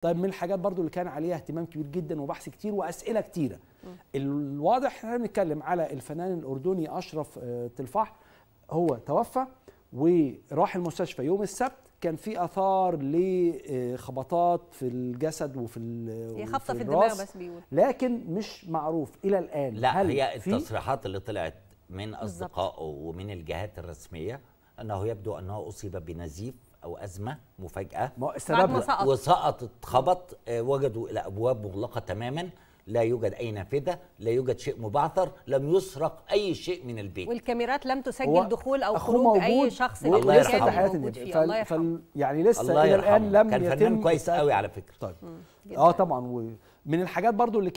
طيب من الحاجات برضو اللي كان عليها اهتمام كبير جدا وبحث كتير واسئله كتيره الواضح احنا بنتكلم على الفنان الاردني اشرف آه، تلفح هو توفى وراح المستشفى يوم السبت كان في اثار لخبطات آه، في الجسد وفي ال آه، خبطه في الدماغ بس بيقول لكن مش معروف الى الان لا هل هي التصريحات اللي طلعت من اصدقائه ومن الجهات الرسميه انه يبدو انه اصيب بنزيف او ازمه مفاجاه سبب وسقطت خبط آه، وجدوا الابواب مغلقه تماما لا يوجد اي نافذه لا يوجد شيء مبعثر لم يسرق اي شيء من البيت والكاميرات لم تسجل دخول او خروج اي شخص و... الله يرحمه الله يرحمه فال... الله يعني لسه الله يرحمه. الان لم كان يتم كان فنان كويس قوي على فكره طيب اه طبعا ومن الحاجات برضو اللي